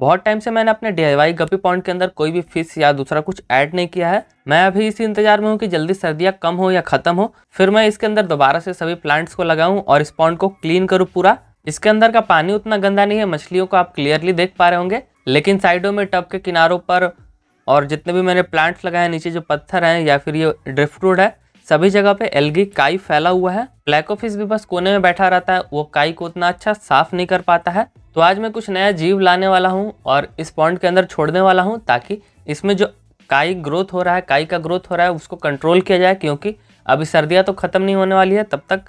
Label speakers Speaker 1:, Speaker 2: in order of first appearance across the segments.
Speaker 1: बहुत टाइम से मैंने अपने डी आई गपी पॉइंट के अंदर कोई भी फिश या दूसरा कुछ ऐड नहीं किया है मैं अभी इसी इंतजार में हूँ कि जल्दी सर्दियाँ कम हो या ख़त्म हो फिर मैं इसके अंदर दोबारा से सभी प्लांट्स को लगाऊँ और इस पॉइंट को क्लीन करूँ पूरा इसके अंदर का पानी उतना गंदा नहीं है मछलियों को आप क्लियरली देख पा रहे होंगे लेकिन साइडों में टब के किनारों पर और जितने भी मैंने प्लांट्स लगाए नीचे जो पत्थर हैं या फिर ये रूड है सभी जगह पे एलगी काई फैला हुआ है ब्लैकोफिश भी बस कोने में बैठा रहता है वो काई को उतना अच्छा साफ नहीं कर पाता है तो आज मैं कुछ नया जीव लाने वाला हूँ और इस पॉइंट के अंदर छोड़ने वाला हूँ ताकि इसमें जो काई ग्रोथ हो रहा है काई का ग्रोथ हो रहा है उसको कंट्रोल किया जाए क्योंकि अभी सर्दियाँ तो ख़त्म नहीं होने वाली है तब तक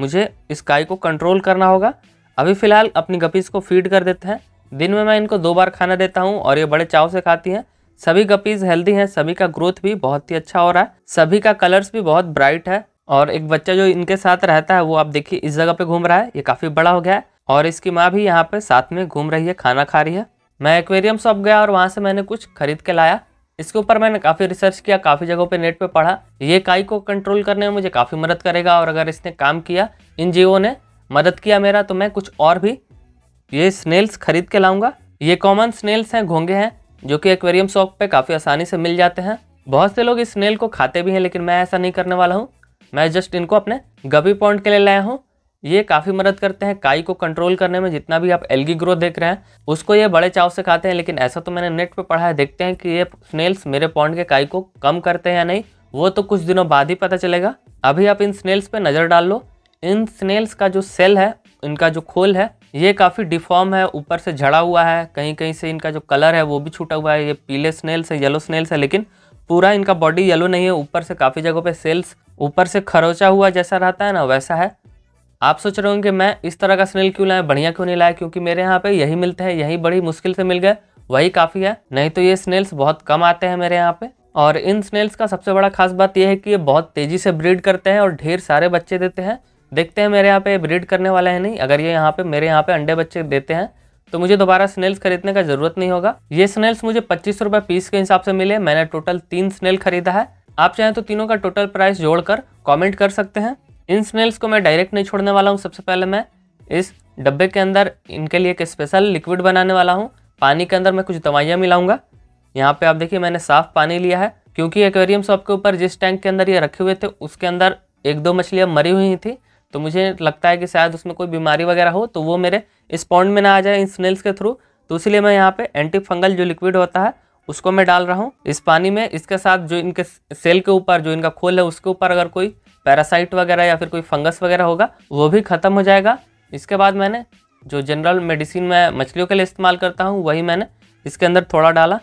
Speaker 1: मुझे इस काई को कंट्रोल करना होगा अभी फ़िलहाल अपनी गपीज़ को फीड कर देते हैं दिन में मैं इनको दो बार खाना देता हूँ और ये बड़े चाव से खाती हैं सभी गपीज हेल्दी हैं सभी का ग्रोथ भी बहुत ही अच्छा हो रहा है सभी का कलर्स भी बहुत ब्राइट है और एक बच्चा जो इनके साथ रहता है वो आप देखिए इस जगह पे घूम रहा है ये काफी बड़ा हो गया है और इसकी माँ भी यहाँ पे साथ में घूम रही है खाना खा रही है मैं एक्वेरियम शॉप गया और वहाँ से मैंने कुछ खरीद के लाया इसके ऊपर मैंने काफ़ी रिसर्च किया काफ़ी जगहों पे नेट पे पढ़ा ये काई को कंट्रोल करने में मुझे काफ़ी मदद करेगा और अगर इसने काम किया इन जीवों ने मदद किया मेरा तो मैं कुछ और भी ये स्नेल्स खरीद के लाऊंगा ये कॉमन स्नेल्स हैं घोंगे हैं जो कि एक्वेरियम शॉप पे काफ़ी आसानी से मिल जाते हैं बहुत से लोग इस स्नेल को खाते भी हैं लेकिन मैं ऐसा नहीं करने वाला हूँ मैं जस्ट इनको अपने गबी पॉइंट के लिए लाया हूँ ये काफ़ी मदद करते हैं काई को कंट्रोल करने में जितना भी आप एलगी ग्रोथ देख रहे हैं उसको ये बड़े चाव से खाते हैं लेकिन ऐसा तो मैंने नेट पर पढ़ा है देखते हैं कि ये स्नेल्स मेरे पॉइंट के काई को कम करते हैं या नहीं वो तो कुछ दिनों बाद ही पता चलेगा अभी आप इन स्नेल्स पे नज़र डाल लो इन स्नेल्स का जो सेल है इनका जो खोल है ये काफ़ी डिफॉर्म है ऊपर से झड़ा हुआ है कहीं कहीं से इनका जो कलर है वो भी छूटा हुआ है ये पीले स्नेल्स है येलो स्नेल्स है लेकिन पूरा इनका बॉडी येलो नहीं है ऊपर से काफ़ी जगहों पे सेल्स ऊपर से खरोचा हुआ जैसा रहता है ना वैसा है आप सोच रहे होंगे मैं इस तरह का स्नेल क्यों लाया बढ़िया क्यों नहीं लाया क्योंकि मेरे यहाँ पे यही मिलते हैं यही बड़ी मुश्किल से मिल गए वही काफ़ी है नहीं तो ये स्नेल्स बहुत कम आते हैं मेरे यहाँ पे और इन स्नेल्स का सबसे बड़ा खास बात यह है कि ये बहुत तेज़ी से ब्रीड करते हैं और ढेर सारे बच्चे देते हैं देखते हैं मेरे यहाँ पे ब्रीड करने वाला है नहीं अगर ये यहाँ पे मेरे यहाँ पे अंडे बच्चे देते हैं तो मुझे दोबारा स्नेल्स खरीदने का ज़रूरत नहीं होगा ये स्नेल्स मुझे पच्चीस रुपए पीस के हिसाब से मिले मैंने टोटल तीन स्नेल खरीदा है आप चाहें तो तीनों का टोटल प्राइस जोड़कर कमेंट कर सकते हैं इन स्नेल्स को मैं डायरेक्ट नहीं छोड़ने वाला हूँ सबसे पहले मैं इस डब्बे के अंदर इनके लिए एक स्पेशल लिक्विड बनाने वाला हूँ पानी के अंदर मैं कुछ दवाइयाँ मिलाऊंगा यहाँ पे आप देखिए मैंने साफ़ पानी लिया है क्योंकि एक्वेरियम शॉप के ऊपर जिस टैंक के अंदर ये रखे हुए थे उसके अंदर एक दो मछलियाँ मरी हुई थी तो मुझे लगता है कि शायद उसमें कोई बीमारी वगैरह हो तो वो मेरे स्पॉन्ड में ना आ जाए इन स्नेल्स के थ्रू तो इसलिए मैं यहाँ पे एंटी फंगल जो लिक्विड होता है उसको मैं डाल रहा हूँ इस पानी में इसके साथ जो इनके सेल के ऊपर जो इनका खोल है उसके ऊपर अगर कोई पैरासाइट वगैरह या फिर कोई फंगस वगैरह होगा वो भी ख़त्म हो जाएगा इसके बाद मैंने जो जनरल मेडिसिन मैं मछलियों के लिए इस्तेमाल करता हूँ वही मैंने इसके अंदर थोड़ा डाला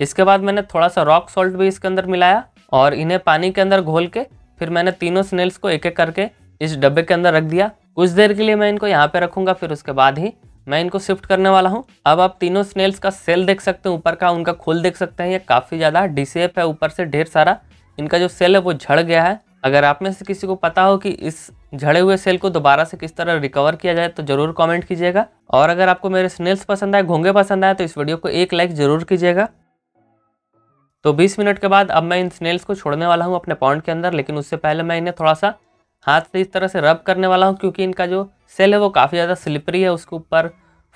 Speaker 1: इसके बाद मैंने थोड़ा सा रॉक सॉल्ट भी इसके अंदर मिलाया और इन्हें पानी के अंदर घोल के फिर मैंने तीनों स्नेल्स को एक एक करके इस डब्बे के अंदर रख दिया कुछ देर के लिए मैं इनको यहाँ पे रखूँगा फिर उसके बाद ही मैं इनको शिफ्ट करने वाला हूँ अब आप तीनों स्नेल्स का सेल देख सकते हैं ऊपर का उनका खोल देख सकते हैं ये काफ़ी ज़्यादा डिसेप है ऊपर से ढेर सारा इनका जो सेल है वो झड़ गया है अगर आप में से किसी को पता हो कि इस झड़े हुए सेल को दोबारा से किस तरह रिकवर किया जाए तो जरूर कमेंट कीजिएगा और अगर आपको मेरे स्नेल्स पसंद आए घोंगे पसंद आए तो इस वीडियो को एक लाइक जरूर कीजिएगा तो 20 मिनट के बाद अब मैं इन स्नेल्स को छोड़ने वाला हूँ अपने पॉइंट के अंदर लेकिन उससे पहले मैं इन्हें थोड़ा सा हाथ से इस तरह से रब करने वाला हूँ क्योंकि इनका जो सेल है वो काफ़ी ज़्यादा स्लिपरी है उसके ऊपर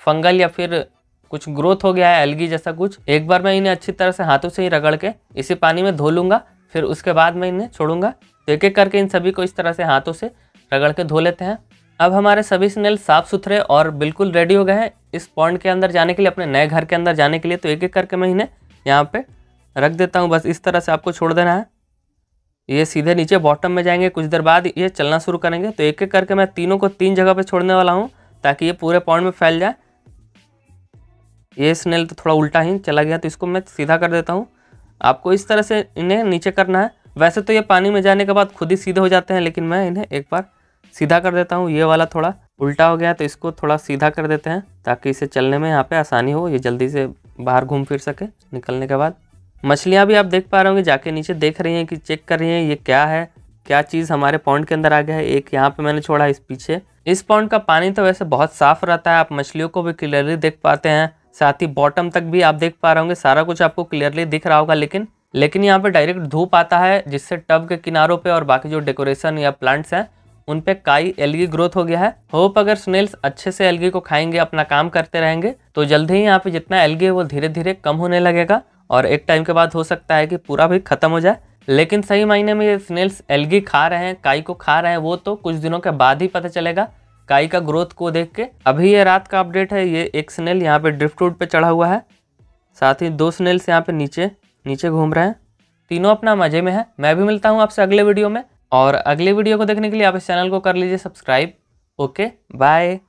Speaker 1: फंगल या फिर कुछ ग्रोथ हो गया है एलगी जैसा कुछ एक बार मैं इन्हें अच्छी तरह से हाथों से ही रगड़ के इसी पानी में धो लूँगा फिर उसके बाद मैं इन्हें छोड़ूंगा तो एक एक करके इन सभी को इस तरह से हाथों से रगड़ के धो लेते हैं अब हमारे सभी स्नेल साफ़ सुथरे और बिल्कुल रेडी हो गए हैं इस पॉइंट के अंदर जाने के लिए अपने नए घर के अंदर जाने के लिए तो एक एक करके मैं इन्हें यहाँ पर रख देता हूँ बस इस तरह से आपको छोड़ देना है ये सीधे नीचे बॉटम में जाएंगे कुछ देर बाद ये चलना शुरू करेंगे तो एक एक करके मैं तीनों को तीन जगह पे छोड़ने वाला हूँ ताकि ये पूरे पॉइंट में फैल जाए ये स्नेल तो थोड़ा उल्टा ही चला गया तो इसको मैं सीधा कर देता हूँ आपको इस तरह से इन्हें नीचे करना है वैसे तो ये पानी में जाने के बाद खुद ही सीधे हो जाते हैं लेकिन मैं इन्हें एक बार सीधा कर देता हूँ ये वाला थोड़ा उल्टा हो गया तो इसको थोड़ा सीधा कर देते हैं ताकि इसे चलने में यहाँ पे आसानी हो ये जल्दी से बाहर घूम फिर सके निकलने के बाद मछलियाँ भी आप देख पा रहे होंगे जाके नीचे देख रही हैं कि चेक कर रही हैं ये क्या है क्या चीज़ हमारे पॉइंट के अंदर आ गया है एक यहाँ पे मैंने छोड़ा इस पीछे इस पॉइंट का पानी तो वैसे बहुत साफ रहता है आप मछलियों को भी क्लियरली देख पाते हैं साथ ही बॉटम तक भी आप देख पा रहे होंगे सारा कुछ आपको क्लियरली दिख रहा होगा लेकिन लेकिन यहाँ पे डायरेक्ट धूप आता है जिससे टब के किनारों पर और बाकी जो डेकोरेशन या प्लांट्स हैं उन पे काई एलगी ग्रोथ हो गया है होप अगर स्नेल्स अच्छे से एलगी को खाएंगे अपना काम करते रहेंगे तो जल्द ही यहाँ पे जितना एलगी है वो धीरे धीरे कम होने लगेगा और एक टाइम के बाद हो सकता है कि पूरा भी ख़त्म हो जाए लेकिन सही मायने में ये स्नेल्स एलगी खा रहे हैं काई को खा रहे हैं वो तो कुछ दिनों के बाद ही पता चलेगा काई का ग्रोथ को देख के अभी ये रात का अपडेट है ये एक स्नेल यहाँ पे ड्रिफ्ट रूट पे चढ़ा हुआ है साथ ही दो स्नेल्स यहाँ पे नीचे नीचे घूम रहे हैं तीनों अपना मज़े में है मैं भी मिलता हूँ आपसे अगले वीडियो में और अगले वीडियो को देखने के लिए आप इस चैनल को कर लीजिए सब्सक्राइब ओके बाय